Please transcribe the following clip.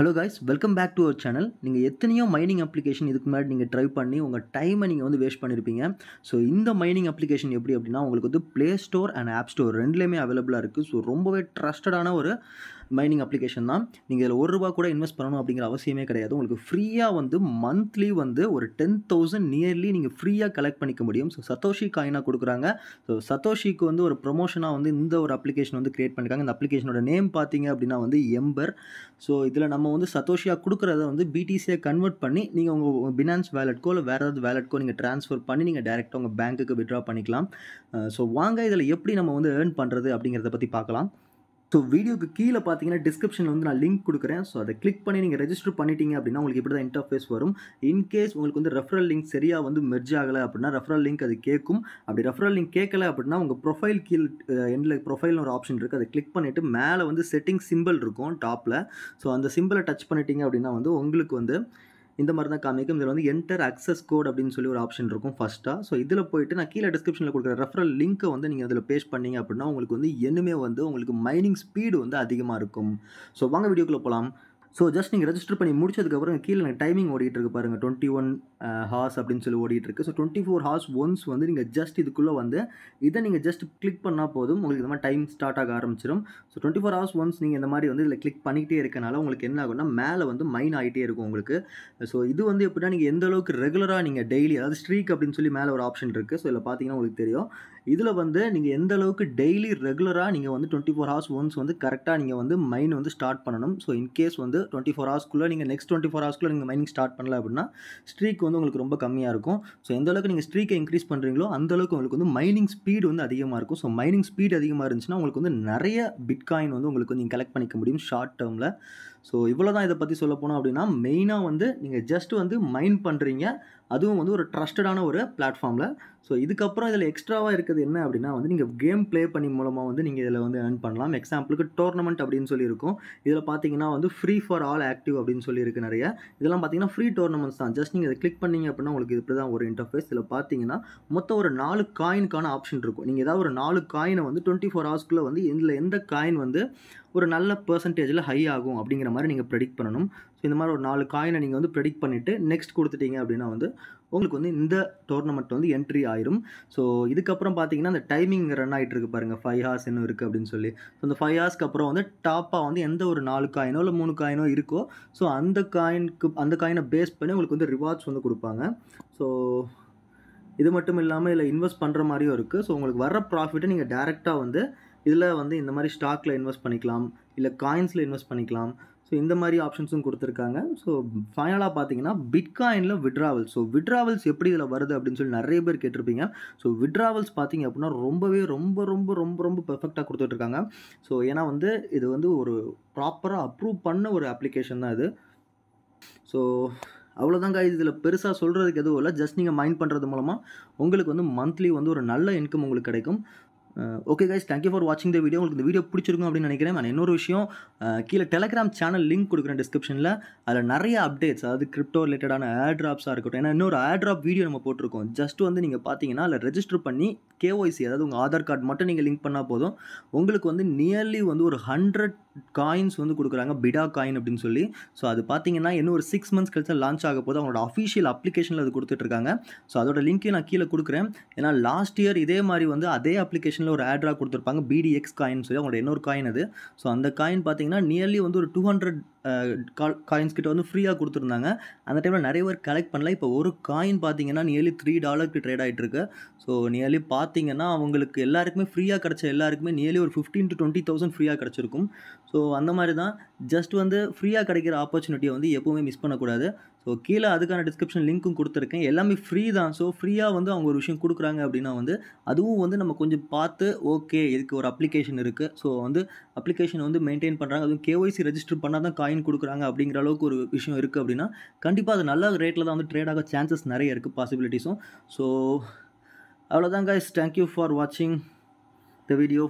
hello guys welcome back to our channel நீங்கள் எத்தனையோ mining application இதுக்கு முன்னாடி நீங்கள் ட்ரை பண்ணி உங்கள் டைமை நீங்கள் வந்து வேஸ்ட் பண்ணியிருப்பீங்க ஸோ இந்த மைனிங் அப்ளிகேஷன் எப்படி அப்படின்னா உங்களுக்கு வந்து Play Store and App Store ரெண்டுலேயுமே அவைலபிளாக இருக்குது ஸோ ரொம்பவே ட்ரஸ்டடான ஒரு மைனிங் அப்ளிகேஷன் தான் நீங்கள் இதில் ஒரு ரூபா கூட இன்வெஸ்ட் பண்ணணும் அப்படிங்கிற அவசியமே கிடையாது உங்களுக்கு ஃப்ரீயாக வந்து மந்த்லி வந்து ஒரு டென் தௌசண்ட் நியர்லி நீங்கள் ஃப்ரீயாக கலெக்ட் பண்ணிக்க முடியும் ஸோ சத்தோஷி காயினாக கொடுக்குறாங்க ஸோ சத்தோஷிக்கு வந்து ஒரு ப்ரொமோஷனாக வந்து இந்த ஒரு அப்ளிகேஷன் வந்து க்ரியேட் பண்ணிக்காங்க இந்த அப்ளிகேஷனோட நேம் பார்த்தீங்க அப்படின்னா வந்து எம்பர் ஸோ இதில் நம்ம வந்து சத்தோஷியாக கொடுக்குறத வந்து பிடிசியை கன்வெர்ட் பண்ணி நீங்கள் உங்கள் பினான்ஸ் வேலெட்கோ இல்லை வேறு ஏதாவது வேலெட்க்கோ நீங்கள் ட்ரான்ஸ்ஃபர் பண்ணி நீங்கள் டேரெக்டாக உங்கள் பேங்க்குக்கு விட்ரா பண்ணிக்கலாம் ஸோ வாங்க இதில் எப்படி நம்ம வந்து ஏர்ன் பண்ணுறது அப்படிங்கிறத பற்றி பார்க்கலாம் ஸோ வீடியோக்கு கீழே பார்த்தீங்கன்னா டிஸ்கிரிப்ஷனில் வந்து நான் லிங்க் கொடுக்குறேன் ஸோ அதை கிளிக் பண்ணி நீங்கள் ரெஜிஸ்டர் பண்ணிட்டீங்க அப்படின்னா உங்களுக்கு இப்படி தான் இன்டர்ஃபேஸ் வரும் இன்கேஸ் உங்களுக்கு வந்து ரெஃபரல் லிங்க் சரியாக வந்து மெர்ஜ் ஆகலை அப்படின்னா ரெஃபரல் லிங்க் அது கேட்கும் அப்படி ரெஃபரல் லிங்க் கேட்கல அப்படின்னா உங்கள் ப்ரொஃபைல் கீழ் எண்டில் ப்ரொஃபைல்னு ஒரு ஆப்ஷன் இருக்குது அதை கிளிக் பண்ணிவிட்டு மேலே வந்து செட்டிங் சிம்பிள் இருக்கும் டாப்பில் ஸோ அந்த சிம்பிளை டச் பண்ணிட்டீங்க அப்படின்னா வந்து உங்களுக்கு வந்து இந்த மாதிரி தான் காமிக்கும் இதில் வந்து என்டர் அக்சஸ் கோட் அப்படின்னு சொல்லி ஒரு ஆப்ஷன் இருக்கும் ஃபஸ்ட்டாக ஸோ இதில் போயிட்டு நான் கீழே டிஸ்கிரிப்ஷனில் கொடுக்குற ரெஃபரல் லிங்க்கை வந்து நீங்கள் அதில் பேஸ்ட் பண்ணிங்க அப்படின்னா உங்களுக்கு வந்து என்னமே வந்து உங்களுக்கு மைனிங் ஸ்பீடு வந்து அதிகமாக இருக்கும் ஸோ வாங்க வீடியோக்குள்ளே போகலாம் ஸோ ஜஸ்ட் நீங்கள் ரெஜிஸ்டர் பண்ணி முடிச்சதுக்கப்புறம் கீழே எனக்கு டைமிங் ஓடிட்டு இருக்கு பாருங்கள் டுவெண்ட்டி ஒன் uh, ஹார்ஸ் அப்படின்னு சொல்லி ஓடிட்டு இருக்கு so twenty four hours once வந்து நீங்கள் ஜஸ்ட் இதுக்குள்ளே வந்து இதை நீங்கள் ஜஸ்ட் கிளிக் பண்ணால் போதும் உங்களுக்கு இந்த மாதிரி டைம் ஸ்டார்ட் ஆக ஆரம்பிச்சிடும் so twenty four hours once நீங்கள் இந்த மாதிரி வந்து இதில் கிளிக் பண்ணிக்கிட்டே இருக்கனால உங்களுக்கு என்ன ஆகும்னா மேலே வந்து மைன் ஆகிட்டே இருக்கும் உங்களுக்கு ஸோ இது வந்து எப்படின்னா நீங்கள் எந்த அளவுக்கு ரெகுலராக நீங்கள் டெய்லி அதாவது ஸ்ட்ரீக் அப்படின்னு சொல்லி மேலே ஒரு ஆப்ஷன் இருக்குது ஸோ இதில் பார்த்தீங்கன்னா உங்களுக்கு தெரியும் இதில் வந்து நீங்கள் எந்த அளவுக்கு டெய்லி ரெகுலராக நீங்கள் வந்து டுவெண்ட்டி ஃபோர் ஹவர்ஸ் ஒன்ஸ் வந்து கரெக்டாக நீங்கள் வந்து மைன் வந்து ஸ்டார்ட் பண்ணணும் ஸோ இன்கேஸ் வந்து வந்து டுவெண்ட்டி ஃபோர் ஹவர்ஸ்க்குள்ளே நீங்கள் நெக்ஸ்ட் டுவெண்ட்டி ஃபோர் ஹவர்ஸ்க்குள்ளே நீங்கள் மைனிங் ஸ்டார்ட் பண்ணல அப்படின்னா ஸ்ட்ரீக் வந்து உங்களுக்கு ரொம்ப கம்மியாக இருக்கும் ஸோ எந்த அளவுக்கு நீங்கள் ஸ்ட்ரீக்கை இன்க்ரீஸ் பண்ணுறீங்களோ அந்தளவுக்கு உங்களுக்கு வந்து மைனிங் ஸ்பீடு வந்து அதிகமாக இருக்கும் ஸோ மைனிங் ஸ்பீட் அதிகமாக இருந்துச்சுன்னா உங்களுக்கு வந்து நிறைய பிட்காயின் வந்து உங்களுக்கு வந்து நீங்கள் கலெக்ட் பண்ணிக்க முடியும் ஷார்ட் டேர்மில் ஸோ இவ்வளோ தான் இதை பற்றி சொல்ல போனோம் அப்படின்னா மெயினாக வந்து நீங்கள் ஜஸ்ட் வந்து மைண்ட் பண்ணுறீங்க அதுவும் வந்து ஒரு ட்ரஸ்டடான ஒரு பிளாட்ஃபார்மில் ஸோ இதுக்கப்புறம் இதில் எக்ஸ்ட்ராவாக இருக்குது என்ன அப்படின்னா வந்து நீங்கள் கேம் ப்ளே பண்ணி மூலமாக வந்து நீங்கள் இதில் வந்து ஏர்ன் பண்ணலாம் எக்ஸாம்பிளுக்கு டோர்னமெண்ட் அப்படின்னு சொல்லியிருக்கும் இதில் பார்த்தீங்கன்னா வந்து ஃப்ரீ ஃபார் ஆல் ஆக்டிவ் அப்படின்னு சொல்லியிருக்கு நிறைய இதெல்லாம் பார்த்தீங்கன்னா ஃப்ரீ டோர்னமெண்ட்ஸ் தான் ஜஸ்ட் நீங்கள் இதை கிளிக் பண்ணிங்க அப்படின்னா உங்களுக்கு இப்படி தான் ஒரு இன்டர்ஃபேஸ் இதில் பார்த்தீங்கன்னா மொத்தம் ஒரு நாலு காயினுக்கான ஆப்ஷன் இருக்கும் நீங்கள் ஏதாவது ஒரு நாலு காயினை வந்து டுவெண்ட்டி ஃபோர் ஹவர்ஸ்க்குள்ளே வந்து இதில் எந்த காயின் வந்து ஒரு நல்ல பர்சன்டேஜில் ஹை ஆகும் அப்படிங்கிற மாதிரி நீங்கள் ப்ரெடிக்ட் பண்ணணும் ஸோ இந்த மாதிரி ஒரு நாலு காயினை நீங்கள் வந்து ப்ரெடிக்ட் பண்ணிவிட்டு நெக்ஸ்ட் கொடுத்துட்டீங்க அப்படின்னா வந்து உங்களுக்கு வந்து இந்த டோர்னமெண்ட் வந்து என்ட்ரி ஆயிரும் ஸோ இதுக்கப்புறம் பார்த்தீங்கன்னா அந்த டைமிங் ரன் ஆகிட்டு இருக்கு பாருங்கள் ஃபைவ் ஹார்ஸ் இன்னும் இருக்குது அப்படின்னு சொல்லி ஸோ அந்த ஃபைவ் ஹார்ஸ்க்கு அப்புறம் வந்து டாப்பாக வந்து எந்த ஒரு நாலு காயினோ இல்லை மூணு காயினோ இருக்கோ ஸோ அந்த காயினுக்கு அந்த காயினை பேஸ் பண்ணி உங்களுக்கு வந்து ரிவார்ட்ஸ் வந்து கொடுப்பாங்க ஸோ இது மட்டும் இல்லாமல் இதில் இன்வெஸ்ட் பண்ணுற மாதிரியும் இருக்குது ஸோ உங்களுக்கு வர ப்ராஃபிட்டை நீங்கள் டேரெக்டாக வந்து இதில் வந்து இந்த மாதிரி ஸ்டாக்கில் இன்வெஸ்ட் பண்ணிக்கலாம் இல்லை காயின்ஸில் இன்வெஸ்ட் பண்ணிக்கலாம் ஸோ இந்த மாதிரி ஆப்ஷன்ஸும் கொடுத்துருக்காங்க ஸோ ஃபைனலாக பார்த்தீங்கன்னா பிட்காயினில் விட்ராவல் ஸோ விட்ராவல்ஸ் எப்படி இதில் வருது அப்படின்னு சொல்லி நிறைய பேர் கேட்டிருப்பீங்க ஸோ விட்ராவல்ஸ் பார்த்தீங்க அப்படின்னா ரொம்பவே ரொம்ப ரொம்ப ரொம்ப ரொம்ப பெர்ஃபெக்டாக கொடுத்துட்ருக்காங்க ஸோ ஏன்னா வந்து இது வந்து ஒரு ப்ராப்பராக அப்ரூவ் பண்ண ஒரு அப்ளிகேஷன் தான் இது ஸோ அவ்வளோதாங்க இதில் பெருசாக சொல்கிறதுக்கு எதுவும் இல்லை ஜஸ்ட் நீங்கள் மைண்ட் பண்ணுறது மூலமாக உங்களுக்கு வந்து மந்த்லி வந்து ஒரு நல்ல இன்கம் உங்களுக்கு கிடைக்கும் ஓகே கைஸ் தேங்க்யூ ஃபார் வாட்சிங் த வீடியோ உங்களுக்கு இந்த வீடியோ பிடிச்சிருக்கும் அப்படின்னு நினைக்கிறேன் நான் இன்னொரு விஷயம் uh, கீழே டெலகிராம் சேனல் லிங்க் கொடுக்குறேன் டிஸ்கிரிப்ஷனில் அதில் நிறைய அப்டேட்ஸ் அதாவது கிரிப்டோ ரிலேட்டடான ட்ராப்ஸாக இருக்கட்டும் ஏன்னா இன்னொரு ஆட்ராப் வீடியோ நம்ம போட்டிருக்கோம் ஜஸ்ட் வந்து நீங்கள் பார்த்தீங்கன்னா அதில் ரெஜிஸ்டர் பண்ணி கேஒய்சி அதாவது உங்கள் ஆதார் கார்டு மட்டும் நீங்கள் லிங்க் பண்ணால் போதும் உங்களுக்கு வந்து நியர்லி வந்து ஒரு ஹண்ட்ரட் காயின்ஸ் வந்து கொடுக்குறாங்க பிடா காயின் அப்படின்னு சொல்லி ஸோ அது பார்த்தீங்கன்னா இன்னும் ஒரு சிக்ஸ் மந்த்ஸ் கழிச்சு லான்ச் ஆக போது அவங்களோட அஃபிஷியல் அப்ளிகேஷனில் அது கொடுத்துட்ருக்காங்க ஸோ அதோட லிங்க்கையும் நான் கீழே கொடுக்குறேன் ஏன்னா லாஸ்ட் இயர் இதே மாதிரி வந்து அதே அப்ளிகேஷனில் காயினில் ஒரு ஆட்ரா கொடுத்துருப்பாங்க பிடிஎக்ஸ் காயின் சொல்லி அவங்களோட இன்னொரு காயின் அது ஸோ அந்த காயின் பார்த்தீங்கன்னா நியர்லி வந்து ஒரு டூ ஹண்ட்ரட் காயின்ஸ் கிட்ட வந்து ஃப்ரீயாக கொடுத்துருந்தாங்க அந்த டைமில் நிறைய பேர் கலெக்ட் பண்ணல இப்போ ஒரு காயின் பார்த்தீங்கன்னா நியர்லி த்ரீ டாலருக்கு ட்ரேட் ஆகிட்டுருக்கு ஸோ நியர்லி பார்த்தீங்கன்னா அவங்களுக்கு எல்லாருக்குமே ஃப்ரீயாக கிடச்ச எல்லாருக்குமே நியர்லி ஒரு ஃபிஃப்டீன் டு டுவெண்ட்டி தௌசண்ட் ஃப்ரீயாக கிடச்சிருக்கும் ஸோ அந்த மாதிரி தான் ஜஸ்ட் வந்து ஃப்ரீயாக கிடைக்கிற ஆப்பர்ச்சுனிட்டியை வந்து எப்போவுமே மிஸ் பண்ணக்கூடாது ஸோ கீழே அதுக்கான டிஸ்கிரிப்ஷன் லிங்க்கும் கொடுத்துருக்கேன் எல்லாமே ஃப்ரீ தான் ஸோ ஃப்ரீயாக வந்து அவங்க ஒரு விஷயம் கொடுக்குறாங்க அப்படின்னா வந்து அதுவும் வந்து நம்ம கொஞ்சம் பார்த்து ஓகே இதுக்கு ஒரு அப்ளிகேஷன் இருக்குது ஸோ வந்து அப்ளிகேஷன் வந்து மெயின்டைன் பண்ணுறாங்க அதுவும் கேஒய்சி ரெஜிஸ்டர் பண்ணால் தான் காயின் காயின் கொடுக்குறாங்க அப்படிங்கிற அளவுக்கு ஒரு விஷயம் இருக்குது அப்படின்னா கண்டிப்பாக அது நல்ல ரேட்டில் தான் வந்து ட்ரேட் ஆக சான்சஸ் நிறைய இருக்குது பாசிபிலிட்டிஸும் ஸோ அவ்வளோதாங்க இஸ் தேங்க்யூ ஃபார் வாட்சிங் த வீடியோ